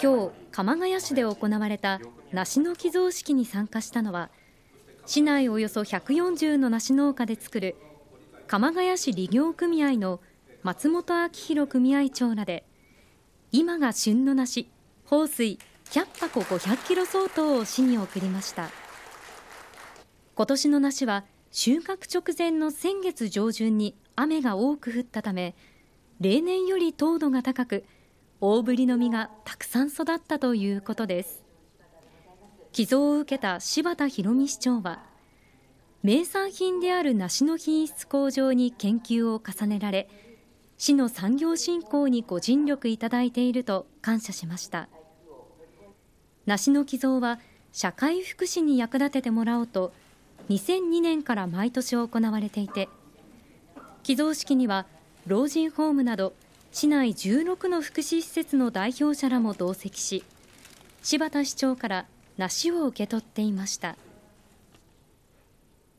今日、鎌ケ谷市で行われた梨の寄贈式に参加したのは、市内およそ140の梨農家で作る鎌ケ谷市利業組合の松本明弘組合長らで、今が旬の梨、豊水100箱500キロ相当を市に送りました。今年の梨は収穫直前の先月上旬に雨が多く降ったため、例年より糖度が高く、大ぶりの実がたくさん育ったということです寄贈を受けた柴田博美市長は名産品である梨の品質向上に研究を重ねられ市の産業振興にご尽力いただいていると感謝しました梨の寄贈は社会福祉に役立ててもらおうと2002年から毎年行われていて寄贈式には老人ホームなど市内16の福祉施設の代表者らも同席し柴田市長から梨を受け取っていました。